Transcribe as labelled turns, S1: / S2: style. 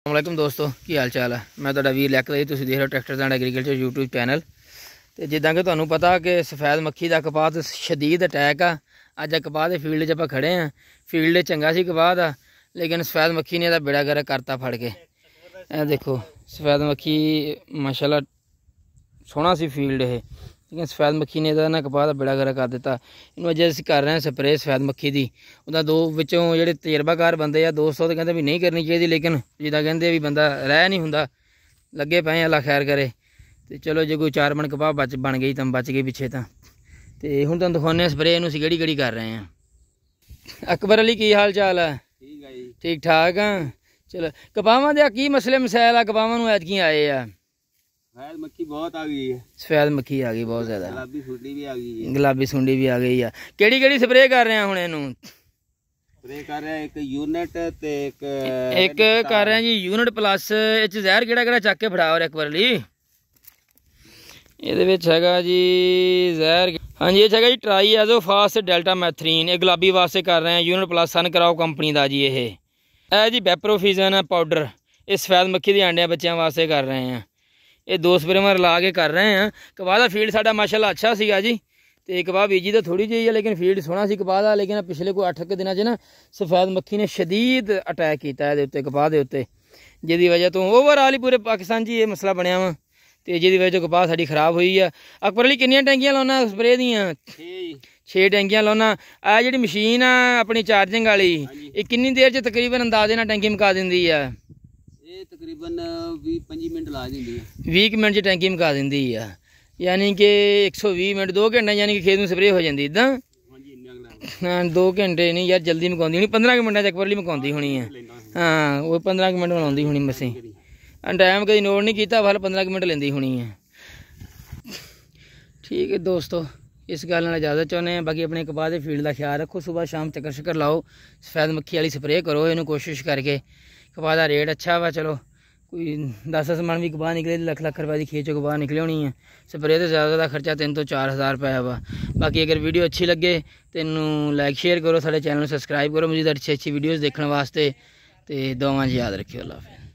S1: ਅਸਲਾਮੁਅਲੈਕਮ ਦੋਸਤੋ ਕੀ ਹਾਲ ਚਾਲ ਹੈ ਮੈਂ ਤੁਹਾਡਾ ਵੀਰ ਲੈਕ ਰਹੀ ਤੁਸੀਂ ਦੇਖ ਰਹੇ ਹੋ tractor and agriculture YouTube channel ਤੇ ਜਿੱਦਾਂ ਕਿ ਤੁਹਾਨੂੰ ਪਤਾ ਕਿ ਸਫੈਦ ਮੱਖੀ ਦਾ ਕਪਾਹ ਤੇ ਸ਼ਦੀਦ ਅਟੈਕ ਆ ਅੱਜ ਕਪਾਹ ਦੇ ਫੀਲਡ 'ਚ ਆਪਾਂ ਖੜੇ ਆ ਫੀਲਡ ਚੰਗਾ ਸੀ ਕਪਾਹ ਦਾ ਲੇਕਿਨ ਸਫੈਦ ਮੱਖੀ ਨੇ ਇਹਦਾ ਬੇੜਾ ਗਰਾ ਕਰਤਾ ਫੜ ਕੇ ਇਹ ਦੇਖੋ ਸਫੈਦ ਮੱਖੀ ਮਾਸ਼ਾਅੱਲਾ ਸੋਹਣਾ ਸੀ ਫੀਲਡ ਇਹ ਲੇਕਿਨ ਸਫੈਦ ਮੱਖੀ ਨੇ ਇਹਦਾ ਨਾ ਕਪਾਹ ਦਾ ਬੜਾ ਗਰਾ ਕਰ ਦਿੱਤਾ ਇਹਨੂੰ ਅਜੇ ਅਸੀਂ ਕਰ ਰਹੇ ਹਾਂ ਸਪਰੇਅ ਸਫੈਦ ਮੱਖੀ ਦੀ ਉਹਦਾ ਦੋ ਵਿੱਚੋਂ ਜਿਹੜੇ ਤਜਰਬਾਕਾਰ ਬੰਦੇ ਆ 200 ਤੇ ਕਹਿੰਦੇ ਵੀ ਨਹੀਂ ਕਰਨੀ ਚਾਹੀਦੀ ਲੇਕਿਨ ਜਿਹਦਾ ਕਹਿੰਦੇ ਵੀ ਬੰਦਾ ਰਹਿ ਨਹੀਂ ਹੁੰਦਾ ਲੱਗੇ ਪਏ ਅੱਲਾ ਖੈਰ ਕਰੇ ਤੇ ਚਲੋ ਜੇ ਕੋਈ ਚਾਰ ਮਣ ਕਪਾਹ ਬਚ ਬਣ ਗਈ ਤਾਂ ਬਚ ਗਈ ਪਿੱਛੇ ਤਾਂ ਤੇ ਹੁਣ ਤੁਹਾਨੂੰ ਦਿਖਾਉਂਦੇ ਆ ਸਪਰੇਅ ਇਹਨੂੰ ਅਸੀਂ ਕਿਹੜੀ ਕਿਹੜੀ ਕਰ ਰਹੇ ਹਾਂ ਅਕਬਰ ਅਲੀ ਕੀ ਹਾਲ ਚਾਲ ਹੈ ਠੀਕ ਹੈ ਜੀ ਠੀਕ ਠਾਕ ਆ ਚਲੋ ਕਪਾਹਾਂ ਦੇ ਕੀ ਮਸਲੇ ਮਸਾਇਲ ਆ ਕਪਾਹਾਂ ਨੂੰ ਐਤਕੀ ਆਏ ਆ ਸਫੈਦ ਮੱਖੀ ਬਹੁਤ ਆ ਗਈ ਹੈ ਸਫੈਦ ਮੱਖੀ ਆ ਗਈ ਬਹੁਤ ਜ਼ਿਆਦਾ ਗੁਲਾਬੀ ਸੁੰਡੀ ਵੀ ਆ ਗਈ ਹੈ ਗੁਲਾਬੀ ਸੁੰਡੀ ਵੀ ਆ ਗਈ ਆ ਕਿਹੜੀ ਕਿਹੜੀ ਸਪਰੇਅ ਕਰ ਰਹੇ ਆ ਹੁਣ ਇਹਨੂੰ ਸਪਰੇਅ ਕਰ ਰਿਹਾ ਇੱਕ ਯੂਨਿਟ ਤੇ ਇੱਕ ਇੱਕ ਕਰ ਰਿਹਾ ਜੀ ਯੂਨਿਟ ਪਲੱਸ ਇਹ ਚ ਜ਼ਹਿਰ ਕਿਹੜਾ ਕਿਹੜਾ ਚੱਕ ਕੇ ਫੜਾਓ ਇੱਕ ਵਾਰ ਲਈ ਇਹਦੇ ਵਿੱਚ ਹੈਗਾ ਜੀ ਜ਼ਹਿਰ ਹਾਂਜੀ ਇਹ ਹੈਗਾ ਜੀ triazophos deltamethrin ਇਹ ਗੁਲਾਬੀ ਵਾਸਤੇ ਕਰ ਰਹੇ ਆ ਯੂਨਿਟ ਪਲੱਸ ਸਨ ਕਰਾਓ ਕੰਪਨੀ ਦਾ ਜੀ ਇਹ ਇਹ ਜੀ ਵੈਪਰੋਫੀਜ਼ਨ ਪਾਊਡਰ ਇਹ ਸਫੈਦ ਮੱਖੀ ਦੇ ਆਂਡਿਆਂ ਬੱਚਿਆਂ ਵਾਸਤੇ ਕਰ ਰਹੇ ਆ ਇਹ ਦੋ ਸਪਰੇਮਰ ਲਾ ਕੇ ਕਰ ਰਹੇ ਆ ਕਬਾਹ ਦਾ ਫੀਲਡ ਸਾਡਾ ਮਾਸ਼ਾਅੱਲਾ ਅੱਛਾ ਸੀਗਾ ਜੀ ਤੇ ਕਬਾਹ ਬੀਜੀ ਤਾਂ ਥੋੜੀ ਜਿਹੀ ਹੈ ਲੇਕਿਨ ਫੀਲਡ ਸੋਹਣਾ ਸੀ ਕਬਾਹ ਦਾ ਲੇਕਿਨ ਪਿਛਲੇ ਕੋਈ 8 ਦਿਨਾਂ 'ਚ ਨਾ ਸਫੈਦ ਮੱਖੀ ਨੇ ਸ਼ਦੀਦ ਅਟੈਕ ਕੀਤਾ ਇਹਦੇ ਉੱਤੇ ਕਬਾਹ ਦੇ ਉੱਤੇ ਜਿਹਦੀ ਵਜ੍ਹਾ ਤੋਂ ਓਵਰਆਲ ਹੀ ਪੂਰੇ ਪਾਕਿਸਤਾਨ 'ਚ ਇਹ ਮਸਲਾ ਬਣਿਆ ਵਾ ਤੇ ਜਿਹਦੀ ਵਜ੍ਹਾ ਤੋਂ ਕਪਾਹ ਸਾਡੀ ਖਰਾਬ ਹੋਈ ਆ ਅਕਬਰ ਅਲੀ ਕਿੰਨੀਆਂ ਟੈਂਕੀਆਂ ਲਾਉਣਾ ਸਪਰੇ ਦੀਆਂ 6 6 ਟੈਂਕੀਆਂ ਲਾਉਣਾ ਆ ਜਿਹੜੀ ਮਸ਼ੀਨ ਆ ਆਪਣੀ ਚਾਰਜਿੰਗ ਵਾਲੀ ਇਹ ਕਿੰਨੀ ਦੇਰ 'ਚ ਤਕਰੀਬਨ ਅੰਦਾਜ਼ੇ ਨਾਲ ਟੈਂਕੀ ਮਕਾ ਦਿੰਦੀ ਆ ਇਹ ਤਕਰੀਬਨ 20 25 ਮਿੰਟ ਲਾ ਦਿੰਦੀ ਹੈ 20 ਮਿੰਟ ਚ ਟੈਂਕੀ ਮਕਾ ਦਿੰਦੀ ਆ ਯਾਨੀ ਕਿ 120 ਮਿੰਟ 2 ਘੰਟੇ ਯਾਨੀ ਕਿ ਖੇਤ ਨੂੰ ਸਪਰੇਅ ਹੋ ਜਾਂਦੀ ਇਦਾਂ ਹਾਂ 2 ਘੰਟੇ ਨਹੀਂ ਯਾਰ ਜਲਦੀ ਮਕਾਉਂਦੀ ਹੁਣੀ 15 ਮਿੰਟਾਂ ਚ ਇੱਕ ਲਈ ਮਕਾਉਂਦੀ ਹੁਣੀ ਆ ਹਾਂ ਉਹ 15 ਮਿੰਟ ਬਣਾਉਂਦੀ ਮਸੀ ਮਸੀਂ ਟਾਈਮ ਕਦੀ ਨੋਟ ਨਹੀਂ ਕੀਤਾ ਫਲ 15 ਮਿੰਟ ਲੈਂਦੀ ਹੁਣੀ ਆ ਠੀਕ ਹੈ ਦੋਸਤੋ ਇਸ ਗੱਲ ਨਾਲ ਇਜਾਜ਼ਤ ਚਾਹੁੰਦੇ ਆ ਬਾਕੀ ਆਪਣੇ ਕਪਾਹ ਦੇ ਫੀਲਡ ਦਾ ਖਿਆਲ ਰੱਖੋ ਸਵੇਰ ਸ਼ਾਮ ਚੱਕਰ ਸ਼ਕਰ ਲਾਓ ਸਫੈਦ ਮੱਖੀ ਵਾਲੀ ਸਪਰੇਅ ਕਰੋ ਇਹਨੂੰ ਕੋਸ਼ਿਸ਼ ਕਰਕੇ ਕਪਾਹ ਦਾ ਰੇਟ ਅੱਛਾ ਵਾ ਚਲੋ ਕੋਈ 10-10 ਮਣ ਵੀ ਕਪਾਹ ਨਿਕਲੇ ਲੱਖ ਲੱਖ ਰੁਪਏ ਦੀ ਖੇਚ ਕਪਾਹ ਨਿਕਲੇ ਹੋਣੀ ਹੈ ਸਪਰੇਅ ਤੇ ਜ਼ਿਆਦਾ ਦਾ ਖਰਚਾ 3 ਤੋਂ 4000 ਰੁਪਏ ਵਾ ਬਾਕੀ ਅਗਰ ਵੀਡੀਓ ਅੱਛੀ ਲੱਗੇ ਤੈਨੂੰ ਲਾਈਕ ਸ਼ੇਅਰ ਕਰੋ ਸਾਡੇ ਚੈਨਲ ਨੂੰ ਸਬਸਕ੍ਰਾਈਬ ਕਰੋ ਮੈਨੂੰ ਅੱਛੀ ਅੱਛੀ ਵੀਡੀਓਜ਼ ਦੇਖਣ ਵਾਸਤੇ ਤੇ ਦੋਵਾਂ ਜੀ ਯਾਦ ਰੱਖਿਓ ਅੱਲਾਹ ਹਾਫਿਜ਼